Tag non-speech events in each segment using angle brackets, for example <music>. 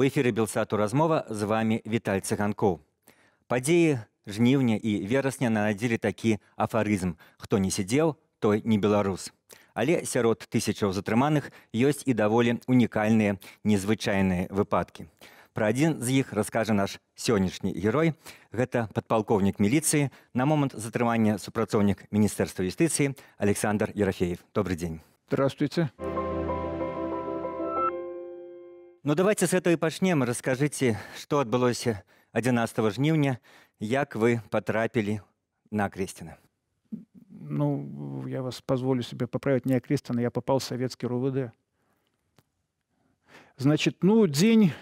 У эфіры белсату размова з вами Віталь цыганкоў. Падзеі жніўня і верасня нанадзілі такі афарызм, хто не сядзеў, той не беларус. Але сярод тысячаў затрыманых ёсць і даволі унікальныя незвычайныя выпадкі. Пра адзін з іх раскажа наш сённяшні герой. Гэта падпалкоўнік міліцыі на момант затрымання супрацоўнік міністэрства юстыцыі Александр Ерафеев. добрый дзень. Здравствуйте. Ну давайте с гэтага і пачнем. Раскажыце, што адбылося 11 жніўня, как вы патрапілі на Крестина? Ну, я вас позволю себе поправить, не Крестина, я попал в советский РУВД. Значит, ну, день,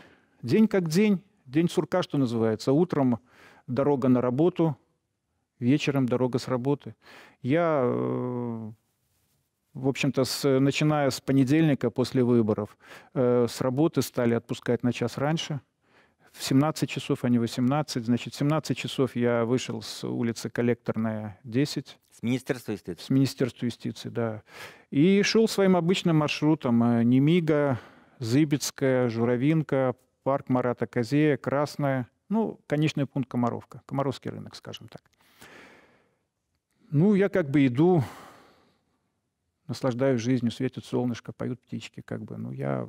день как день, день сурка, что называется. Утром дорога на работу, вечером дорога с работы. Я э, в общем-то, с, начиная с понедельника после выборов, э, с работы стали отпускать на час раньше. В 17 часов, а не 18. Значит, в 17 часов я вышел с улицы Коллекторная, 10. С Министерства юстиции? С Министерства юстиции, да. И шел своим обычным маршрутом. Э, Немига, Зыбецкая, Журавинка, парк Марата Козея, Красная. Ну, конечный пункт Комаровка. Комаровский рынок, скажем так. Ну, я как бы иду, наслаждаюсь жизнью, светит солнышко, поют птички, как бы, ну, я,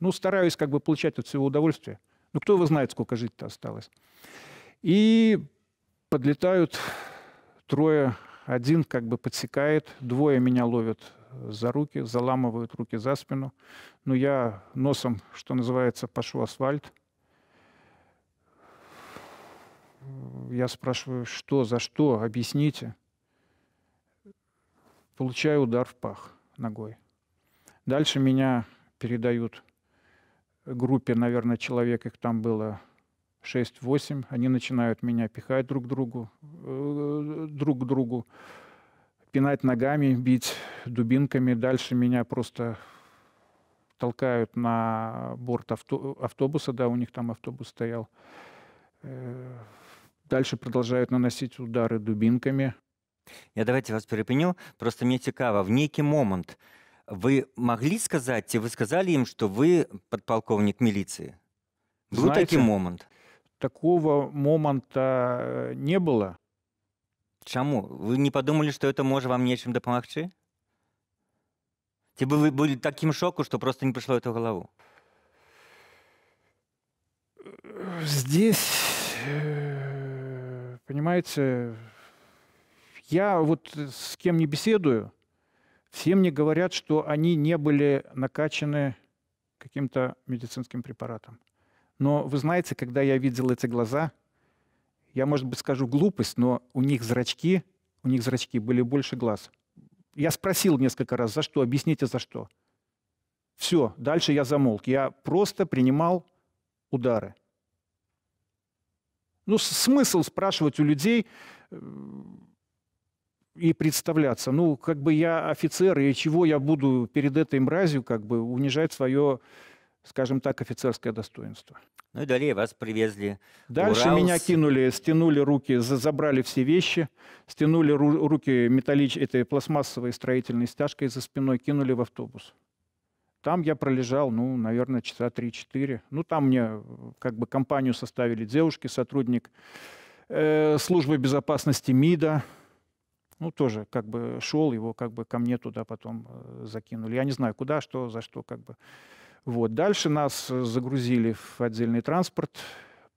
ну, стараюсь, как бы, получать от всего удовольствие. Ну, кто его знает, сколько жить-то осталось. И подлетают трое, один как бы подсекает, двое меня ловят за руки, заламывают руки за спину. ну я носом, что называется, пошу асфальт. Я спрашиваю, что, за что, объясните получаю удар в пах ногой. Дальше меня передают группе, наверное, человек, их там было 6-8. Они начинают меня пихать друг другу, э, друг к другу, пинать ногами, бить дубинками. Дальше меня просто толкают на борт авто, автобуса, да, у них там автобус стоял. Э, дальше продолжают наносить удары дубинками. Я давайте вас перепеню. просто мне цікава в некий момент вы могли сказать, и вы сказали им, что вы подполковник милиции был Знаете, такі момант такого момента э, не было Чаму вы не подумали что это может вам нечем дапамагчы ці бы вы былі такім шоку что просто не прышло эту голову? здесь э, понимаете я вот э, с кем не беседую, все мне говорят, что они не были накачаны каким-то медицинским препаратом. Но вы знаете, когда я видел эти глаза, я, может быть, скажу глупость, но у них зрачки, у них зрачки были больше глаз. Я спросил несколько раз, за что, объясните, за что. Все, дальше я замолк. Я просто принимал удары. Ну, смысл спрашивать у людей, э, и представляться. Ну, как бы я офицер, и чего я буду перед этой мразью как бы унижать свое, скажем так, офицерское достоинство. Ну и далее вас привезли. Дальше Урал. меня кинули, стянули руки, забрали все вещи, стянули ру руки металлич этой пластмассовой строительной стяжкой за спиной, кинули в автобус. Там я пролежал, ну, наверное, часа 3-4. Ну, там мне как бы компанию составили девушки, сотрудник э, службы безопасности МИДа, ну, тоже как бы шел, его как бы ко мне туда потом э, закинули. Я не знаю, куда, что, за что, как бы. Вот. Дальше нас э, загрузили в отдельный транспорт,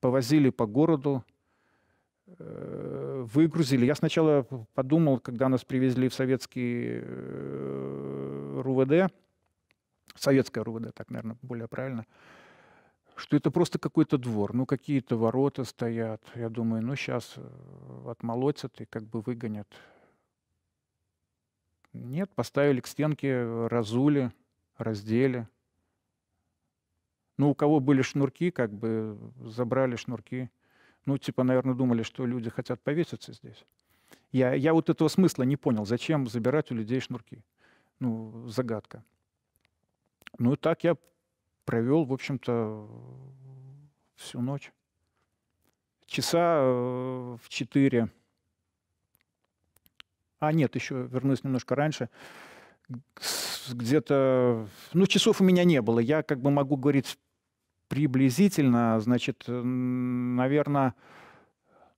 повозили по городу, э, выгрузили. Я сначала подумал, когда нас привезли в советский РУВД, советское РУВД, так, наверное, более правильно, что это просто какой-то двор, ну какие-то ворота стоят. Я думаю, ну сейчас отмолотят и как бы выгонят. Нет, поставили к стенке, э, разули, раздели. Ну, у кого были шнурки, как бы э, забрали шнурки. Ну, типа, наверное, думали, что люди хотят повеситься здесь. Я, я вот этого смысла не понял. Зачем забирать у людей шнурки? Ну, загадка. Ну, и так я провел, в общем-то, всю ночь. Часа э, в четыре а нет, еще вернусь немножко раньше. Где-то, ну, часов у меня не было. Я как бы могу говорить приблизительно, значит, наверное,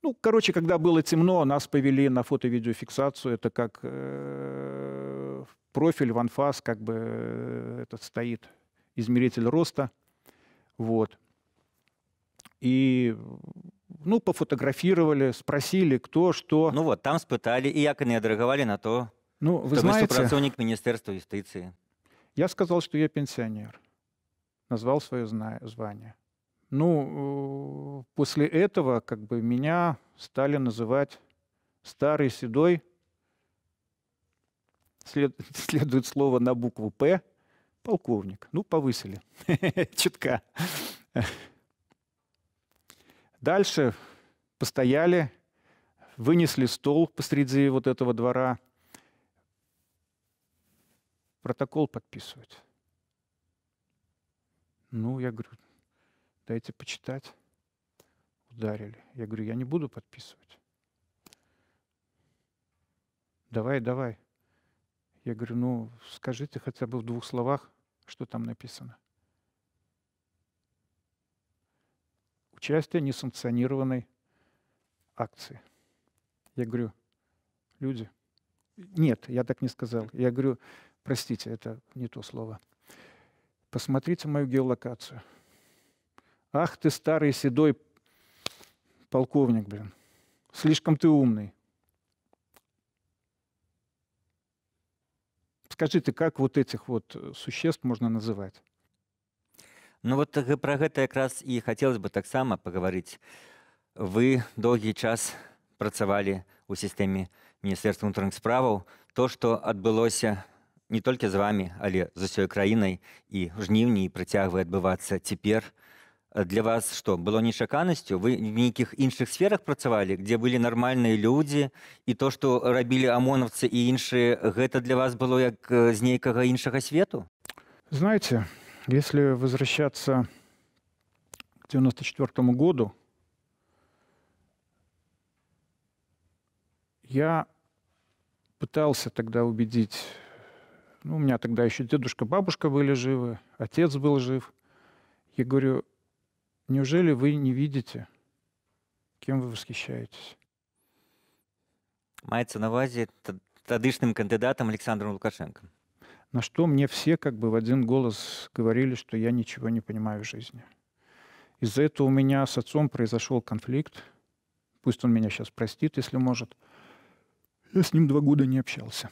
ну, короче, когда было темно, нас повели на фото-видеофиксацию. Это как э, профиль ванфас, как бы э, этот стоит измеритель роста. Вот. И ну, пофотографировали, спросили, кто, что. Ну вот, там спыталі, и якобы яны адрэагавалі на то, ну, вы знаете, супрацоўнік Міністэрства юстыцыі. Я сказал, что я пенсионер. Назвал свое звание. Ну, э, после этого как бы меня стали называть старый седой. След, <laughs> следует слово на букву «П» полковник. Ну, повысили. <laughs> Чутка. Дальше постояли, вынесли стол посреди вот этого двора. Протокол подписывать. Ну, я говорю, дайте почитать. Ударили. Я говорю, я не буду подписывать. Давай, давай. Я говорю, ну, скажите хотя бы в двух словах, что там написано. участие в несанкционированной акции. Я говорю, люди, нет, я так не сказал. Я говорю, простите, это не то слово. Посмотрите мою геолокацию. Ах ты старый седой полковник, блин. Слишком ты умный. Скажите, как вот этих вот существ можно называть? Ну вот так про гэта якраз і хацелось бы таксама паговорыць. Вы доўгі час працавалі у сістэме міністерства унутраных справаў, то, што адбылося не толькі з вами, але з усёй краінай і жніўні працягвае адбывацца цяпер. Для вас што было нечаканасцю, вы в нейкіх іншых сферах працавалі, дзе былі нармальныя людзі і то, што рабілі амонаўцы і іншыя, гэта для вас было як э, з нейкага іншага свету. Знаце, Если возвращаться к 1994 году, я пытался тогда убедить, ну, у меня тогда еще дедушка, бабушка были живы, отец был жив. Я говорю, неужели вы не видите, кем вы восхищаетесь? Мається на увазі тадишним кандидатом Олександром Лукашенко. На что мне все как бы в один голос говорили, что я ничего не понимаю в жизни. Из-за этого у меня с отцом произошел конфликт. Пусть он меня сейчас простит, если может. Я с ним два года не общался.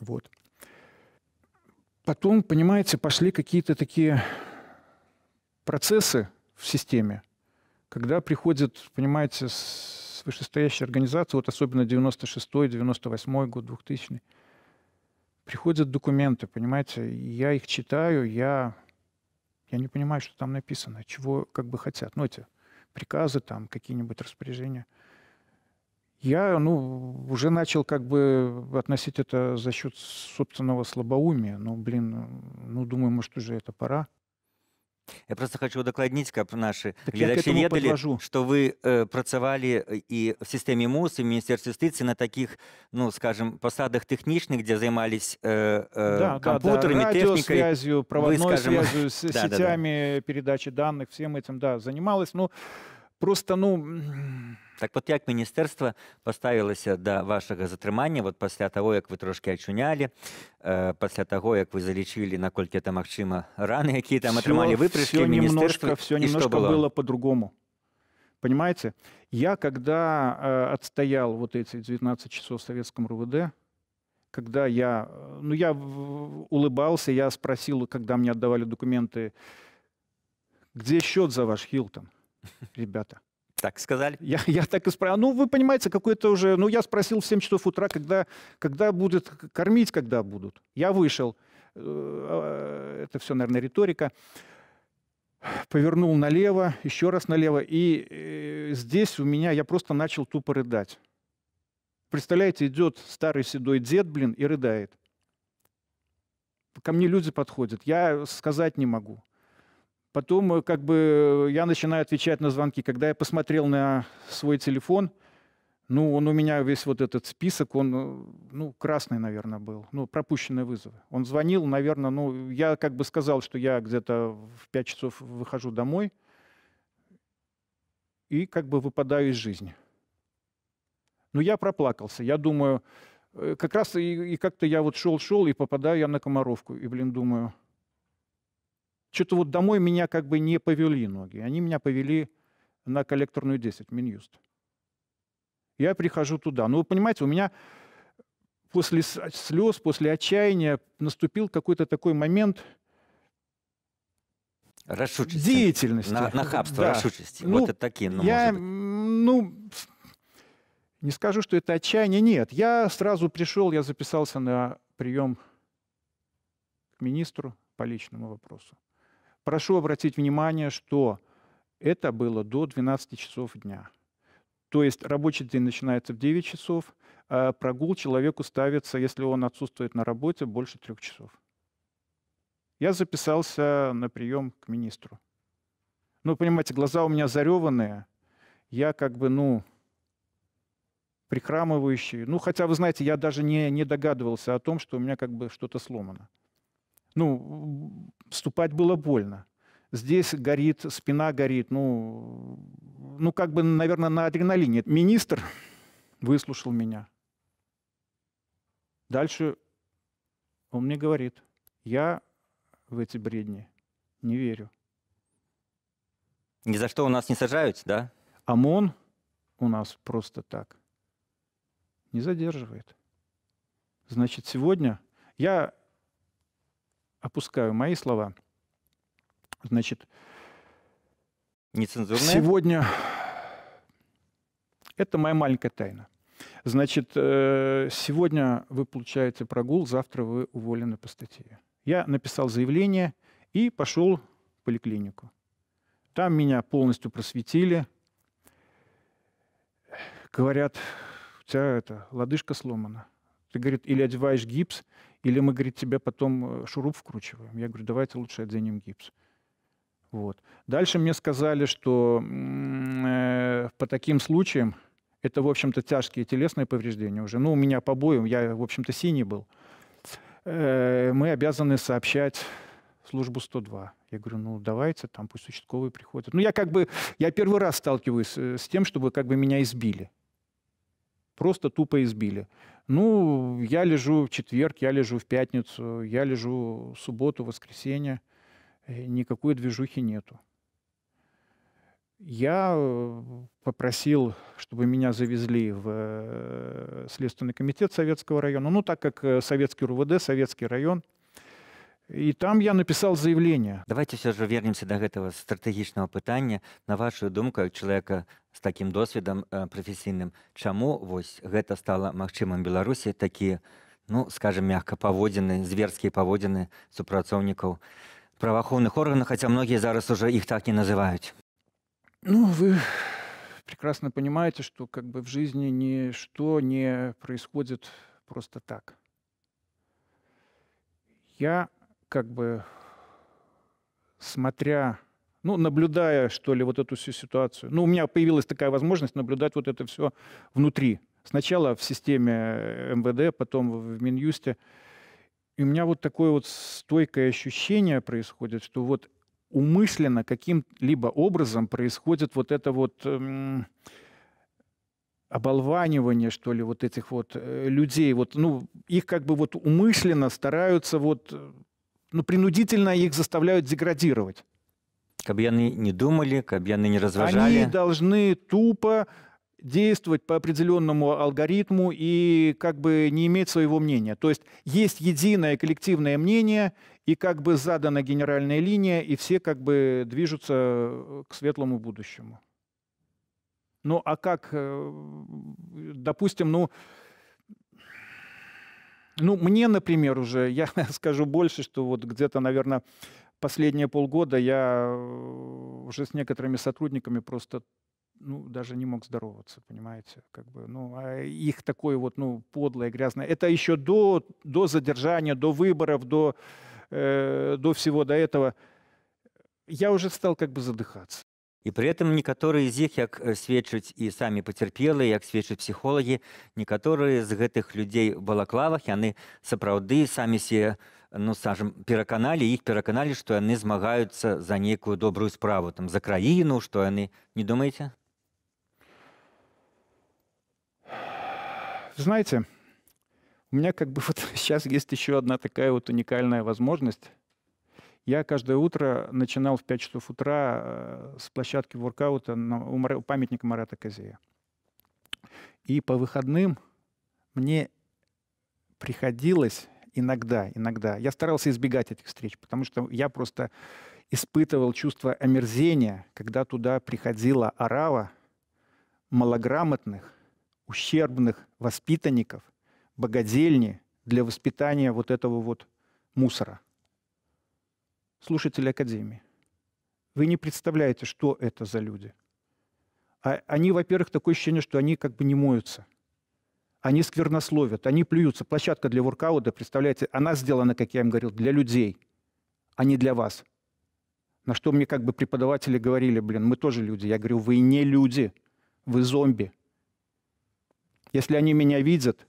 Вот. Потом, понимаете, пошли какие-то такие процессы в системе, когда приходят, понимаете, с вышестоящей организации, вот особенно 96-й, 98-й год, 2000 приходят документы, понимаете, я их читаю, я, я не понимаю, что там написано, чего как бы хотят. Ну, эти приказы, там какие-нибудь распоряжения. Я ну, уже начал как бы относить это за счет собственного слабоумия. Но, ну, блин, ну, ну, думаю, может, уже это пора. Я просто хочу докладнить, удакладніць каб нашы гледачы ведалі что вы э, працавалі і э, в сістэме мус і міністерстве юстыцыі на таких ну скажем пасадах тэхнічных дзе займались э, э, да, компьютерами да, да. Техникой, связью скажем... с сетями <laughs> да, да. передачи данных всем этим да занималась ну просто ну так от як міністерство поставилося до вашого затрымання вот пасля таго, як вы трошки ачунялі, э, пасля таго, як вы залічылі, наколькі там магчыма раны, якія там атрымалі вы прышлі немножко, все немножко было, было по-другому. Понимаете, я когда э, отстоял вот эти 19 часов в советском РУВД, когда я, э, ну я улыбался, я спросил, когда мне отдавали документы, где счет за ваш Хилтон, ребята. Так сказали. Я, <laughs> я так и спросил. Ну, вы понимаете, какое-то уже... Ну, я спросил в 7 часов утра, когда, когда будет кормить, когда будут. Я вышел. Э, это все, наверное, риторика. Повернул налево, еще раз налево. И э, здесь у меня... Я просто начал тупо рыдать. Представляете, идет старый седой дед, блин, и рыдает. Ко мне люди подходят. Я сказать не могу. Потом э, как бы э, я начинаю отвечать на звонки. Когда я посмотрел на свой телефон, ну, он у меня весь вот этот список, он, э, ну, красный, наверное, был. Ну, пропущенные вызовы. Он звонил, наверное, ну, я как бы сказал, что я где-то в 5 часов выхожу домой и как бы выпадаю из жизни. Но я проплакался. Я думаю, как раз и, и как-то я вот шел-шел и попадаю я на комаровку. И, блин, думаю, что-то вот домой меня как бы не повели ноги. Они меня повели на коллекторную 10, Минюст. Я прихожу туда. Ну, вы понимаете, у меня после слез, после отчаяния наступил какой-то такой момент деятельности. На, нахабство, да. расшучести. Ну, вот это такие, ну, я, ну, не скажу, что это отчаяние. Нет, я сразу пришел, я записался на прием к министру по личному вопросу. Прошу обратить внимание, что это было до 12 часов дня. То есть рабочий день начинается в 9 часов, а прогул человеку ставится, если он отсутствует на работе, больше трех часов. Я записался на прием к министру. Ну, понимаете, глаза у меня зареванные. Я как бы, ну, прихрамывающий. Ну, хотя, вы знаете, я даже не, не догадывался о том, что у меня как бы что-то сломано ну, ступать было больно. Здесь горит, спина горит, ну, ну как бы, наверное, на адреналине. Министр выслушал меня. Дальше он мне говорит, я в эти бредни не верю. Ни за что у нас не сажают, да? ОМОН у нас просто так не задерживает. Значит, сегодня я опускаю мои слова. Значит, Нецензурные? сегодня это моя маленькая тайна. Значит, э, сегодня вы получаете прогул, завтра вы уволены по статье. Я написал заявление и пошел в поликлинику. Там меня полностью просветили. Говорят, у тебя это, лодыжка сломана. Ты, говорит, или одеваешь гипс, или мы, говорит, тебе потом э, шуруп вкручиваем. Я говорю, давайте лучше оденем гипс. Вот. Дальше мне сказали, что э, по таким случаям это, в общем-то, тяжкие телесные повреждения уже. Ну, у меня по бою я, в общем-то, синий был. Э, мы обязаны сообщать службу 102. Я говорю, ну давайте, там пусть участковые приходят. Ну я как бы, я первый раз сталкиваюсь э, с тем, чтобы как бы меня избили. Просто тупо избили. Ну, я лежу в четверг, я лежу в пятницу, я лежу в субботу, воскресенье. Никакой движухи нету. Я э, попросил, чтобы меня завезли в э, Следственный комитет Советского района. Ну, так как э, Советский РУВД, Советский район, і там я напісаў заявленне давайте все же вернемся до гэтага стратэгічнага пытання на вашу думку як чалавека з такім досведам э, прафесійным чаму вось гэта стала магчымым беларусі такія ну скажем мягка паводзіны зверскія паводзіны супрацоўнікаў праваахоўных органаў хаця многія зараз уже іх так не называюць ну вы прекрасно понимаете что как бы в жизни ничто не происходит просто так я как бы смотря, ну, наблюдая, что ли, вот эту всю ситуацию. Ну, у меня появилась такая возможность наблюдать вот это все внутри. Сначала в системе э, МВД, потом в Минюсте. И у меня вот такое вот стойкое ощущение происходит, что вот умышленно каким-либо образом происходит вот это вот эм, оболванивание, что ли, вот этих вот э, людей. Вот, ну, их как бы вот умышленно стараются вот э, но принудительно их заставляют деградировать. Кабьяны не думали, кабьяны не разважали. Они должны тупо действовать по определенному алгоритму и как бы не иметь своего мнения. То есть есть единое коллективное мнение, и как бы задана генеральная линия, и все как бы движутся э, к светлому будущему. Ну а как, э, допустим, ну ну, мне, например, уже, я <laughs> скажу больше, что вот где-то, наверное, последние полгода я э, уже с некоторыми сотрудниками просто ну, даже не мог здороваться, понимаете, как бы, ну, а их такое вот, ну, подлое, грязное. Это еще до, до задержания, до выборов, до, э, до всего до этого. Я уже стал как бы задыхаться. И І пры гэтым некаторыя з іх як э, сведчаць і самі пацярпелыя як сведчаць псіхолагі из этих людей в балаклавах они сапраўды сами себе ну скажем переканали, их переканали, что они змагаюцца за некую добрую справу там за краину, что они, не думаете? знаете у меня как бы <laughs> вот сейчас есть еще одна такая вот уникальная возможность я каждое утро начинал в 5 часов утра э, с площадки воркаута на, у памятника Марата Казея. И по выходным мне приходилось иногда, иногда. Я старался избегать этих встреч, потому что я просто испытывал чувство омерзения, когда туда приходила арава, малограмотных, ущербных воспитанников, богадельни для воспитания вот этого вот мусора – слушатели Академии. Вы не представляете, что это за люди. А они, во-первых, такое ощущение, что они как бы не моются. Они сквернословят, они плюются. Площадка для воркаута, представляете, она сделана, как я им говорил, для людей, а не для вас. На что мне как бы преподаватели говорили, блин, мы тоже люди. Я говорю, вы не люди, вы зомби. Если они меня видят,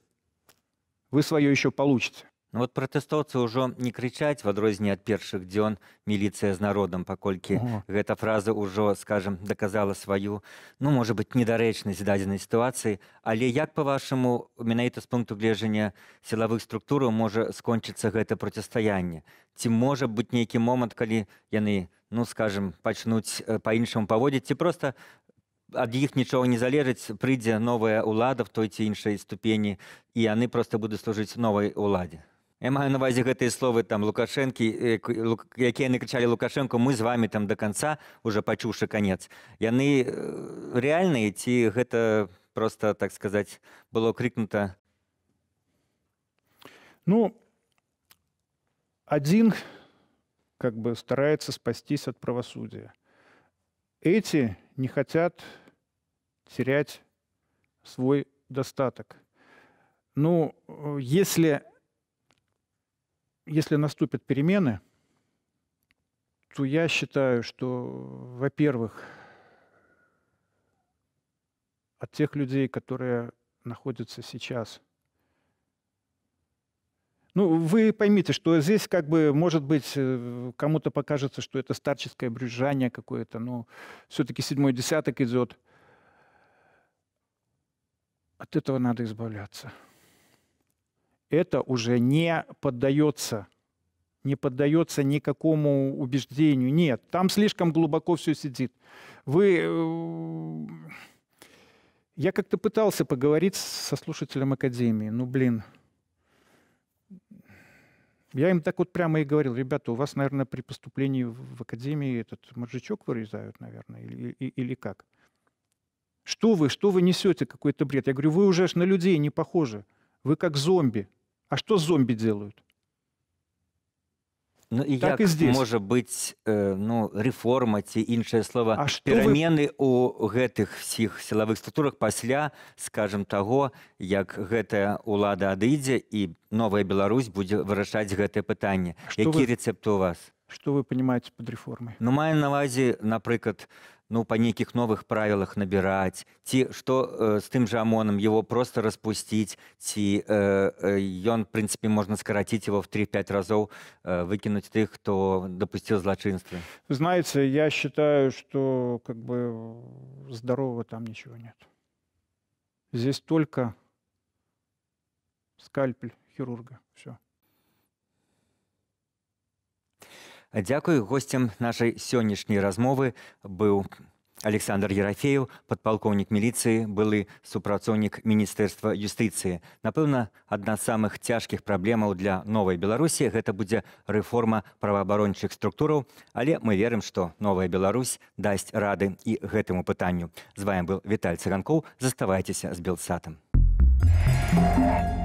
вы свое еще получите. Ну, вот пратэстоўцы ўжо не крычаць в адрозні ад першых дзён міліцыя з народам паколькі гэта фраза ўжо скажем доказала сваю ну может быть недарэчнасць дадзенай сітуацыі але як по-вашаму менавіта з пункту гледжання сілавых структураў можа скончыцца гэта процістаянне ці можа быць нейкі момант калі яны ну скажем пачнуць э, по-іншаму паводзіць ці просто не іх нічого не залежыць прыйдзе новая ўлада в той ці іншай ступені і яны просто будуць служыць новай уладзе Я маю на увазі гэтыя словы там лукашэнкі э, якія яны крычалі лукашэнку мы з вами там до конца уже пачуўшы канец яны э, рэальныя ці гэта просто так сказаць было крыкнута ну один как бы старается спастись от правосудия эти не хотят терять свой достаток ну э, если если наступят перемены, то я считаю, что, во-первых, от тех людей, которые находятся сейчас. Ну, вы поймите, что здесь как бы, может быть, э, кому-то покажется, что это старческое брюзжание какое-то, но все-таки седьмой десяток идет. От этого надо избавляться это уже не поддается не поддается никакому убеждению. Нет, там слишком глубоко все сидит. Вы... Э, я как-то пытался поговорить со слушателем Академии. Ну, блин. Я им так вот прямо и говорил, ребята, у вас, наверное, при поступлении в академию этот моржичок вырезают, наверное, или, или как? Что вы, что вы несете какой-то бред? Я говорю, вы уже ж на людей не похожи. Вы как зомби. А что зомби делают? Ну, так як, і здесь. можа быць э, ну реформа ці іншае слова перамены у вы... гэтых всіх сілавых структурах пасля скажем того як гэтая улада адыдзе і новая Беларусь будзе вырашаць гэтае пытанне які вы... рецепт у вас что вы понимаете под реформой Ну маем навазе напрыклад у ну по неких новых правілах набіраць ці што э, з тым жа амонам его просто распусціць ці ён э, э в принципе, можно скараціць его в 3-5 разов, э, выкінуць тых кто допустил злочинство. знаете я считаю что как бы здорового там ничего нет здесь только скальпель хирурга все Дякую гостцям нашай сённяшняй размовы быў Александр Ерафеяў, падпалкоўнік міліцыі, былы супрацоўнік міністэрства юстыцыі. Напэўна, адна з самых цяжкіх праблемаў для новай Беларусі гэта будзе рэформа праваабарончых структураў, але мы верым, што новая Беларусь дасць рады і гэтаму пытанню. З вами быў Віталь Цыганкоў, заставайцеся з белсатам. Thank you.